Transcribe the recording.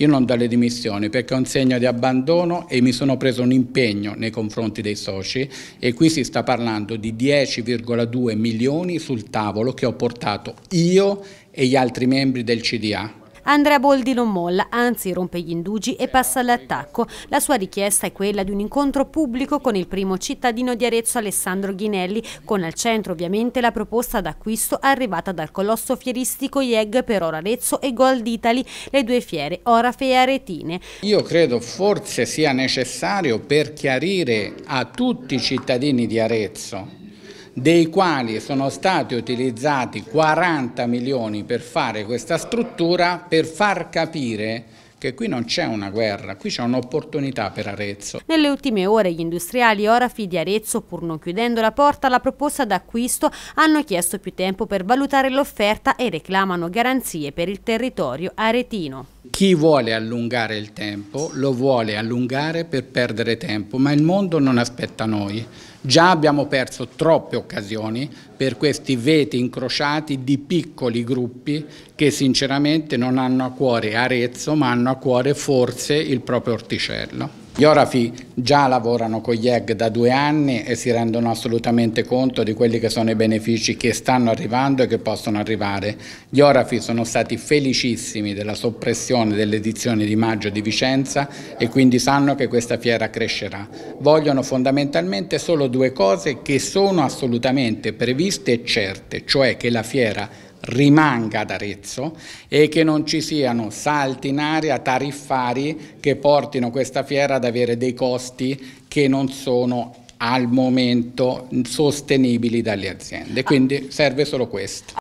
Io non do le dimissioni perché è un segno di abbandono e mi sono preso un impegno nei confronti dei soci e qui si sta parlando di 10,2 milioni sul tavolo che ho portato io e gli altri membri del CDA. Andrea Boldi non molla, anzi rompe gli indugi e passa all'attacco. La sua richiesta è quella di un incontro pubblico con il primo cittadino di Arezzo Alessandro Ghinelli, con al centro ovviamente la proposta d'acquisto arrivata dal colosso fieristico IEG per Ora Arezzo e Gold Italy, le due fiere Orafe e Aretine. Io credo forse sia necessario per chiarire a tutti i cittadini di Arezzo dei quali sono stati utilizzati 40 milioni per fare questa struttura per far capire che qui non c'è una guerra, qui c'è un'opportunità per Arezzo. Nelle ultime ore gli industriali Orafi di Arezzo, pur non chiudendo la porta alla proposta d'acquisto, hanno chiesto più tempo per valutare l'offerta e reclamano garanzie per il territorio aretino. Chi vuole allungare il tempo lo vuole allungare per perdere tempo, ma il mondo non aspetta noi. Già abbiamo perso troppe occasioni per questi veti incrociati di piccoli gruppi che sinceramente non hanno a cuore Arezzo ma hanno a cuore forse il proprio orticello. Gli orafi già lavorano con gli egg da due anni e si rendono assolutamente conto di quelli che sono i benefici che stanno arrivando e che possono arrivare. Gli orafi sono stati felicissimi della soppressione dell'edizione di maggio di Vicenza e quindi sanno che questa fiera crescerà. Vogliono fondamentalmente solo due cose che sono assolutamente previste e certe, cioè che la fiera rimanga ad Arezzo e che non ci siano salti in aria tariffari che portino questa fiera ad avere dei costi che non sono al momento sostenibili dalle aziende. Quindi serve solo questo.